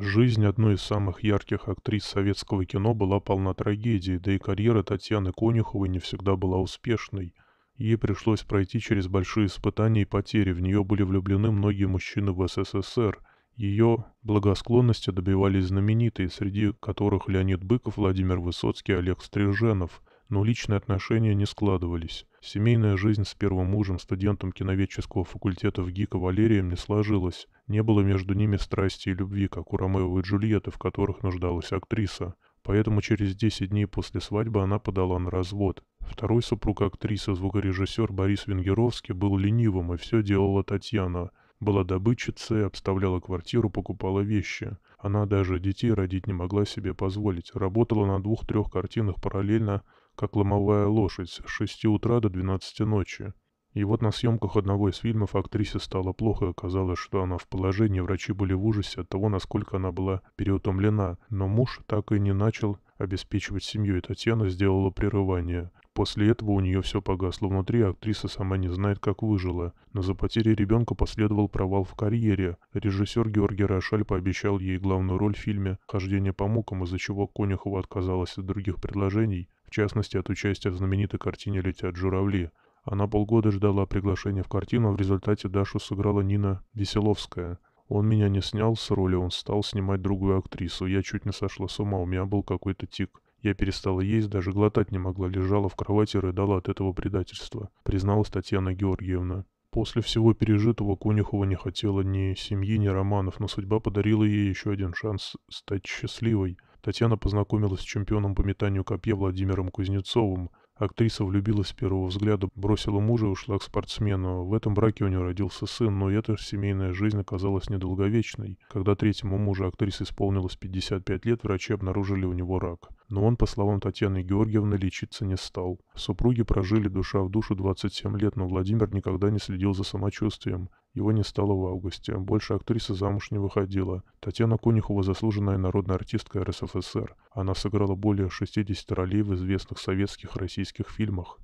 Жизнь одной из самых ярких актрис советского кино была полна трагедии, да и карьера Татьяны Конюховой не всегда была успешной. Ей пришлось пройти через большие испытания и потери, в нее были влюблены многие мужчины в СССР. Ее благосклонности добивались знаменитые, среди которых Леонид Быков, Владимир Высоцкий, Олег Стриженов – но личные отношения не складывались. Семейная жизнь с первым мужем, студентом киноведческого факультета в ГИКа Валерием не сложилась. Не было между ними страсти и любви, как у Ромео и Джульетты, в которых нуждалась актриса. Поэтому через 10 дней после свадьбы она подала на развод. Второй супруг актрисы, звукорежиссер Борис Венгеровский, был ленивым, и все делала Татьяна. Была добытчицей, обставляла квартиру, покупала вещи. Она даже детей родить не могла себе позволить. Работала на двух-трех картинах параллельно, как ломовая лошадь, с 6 утра до 12 ночи. И вот на съемках одного из фильмов актрисе стало плохо, оказалось, что она в положении, врачи были в ужасе от того, насколько она была переутомлена, но муж так и не начал обеспечивать семью, и Татьяна сделала прерывание. После этого у нее все погасло внутри, а актриса сама не знает, как выжила. Но за потери ребенка последовал провал в карьере. Режиссер Георгий Рошаль пообещал ей главную роль в фильме «Хождение по мукам», из-за чего Конюхова отказалась от других предложений, в частности от участия в знаменитой картине «Летят журавли». Она полгода ждала приглашения в картину, а в результате Дашу сыграла Нина Веселовская. Он меня не снял с роли, он стал снимать другую актрису. Я чуть не сошла с ума, у меня был какой-то тик. Я перестала есть, даже глотать не могла, лежала в кровати и рыдала от этого предательства, призналась Татьяна Георгиевна. После всего пережитого Конюхова не хотела ни семьи, ни романов, но судьба подарила ей еще один шанс стать счастливой. Татьяна познакомилась с чемпионом по метанию копья Владимиром Кузнецовым – Актриса влюбилась с первого взгляда, бросила мужа и ушла к спортсмену. В этом браке у нее родился сын, но эта семейная жизнь оказалась недолговечной. Когда третьему мужу актрисы исполнилось 55 лет, врачи обнаружили у него рак. Но он, по словам Татьяны Георгиевны, лечиться не стал. Супруги прожили душа в душу 27 лет, но Владимир никогда не следил за самочувствием. Его не стало в августе. Больше актриса замуж не выходила. Татьяна Конюхова – заслуженная народная артистка РСФСР. Она сыграла более 60 ролей в известных советских российских фильмах.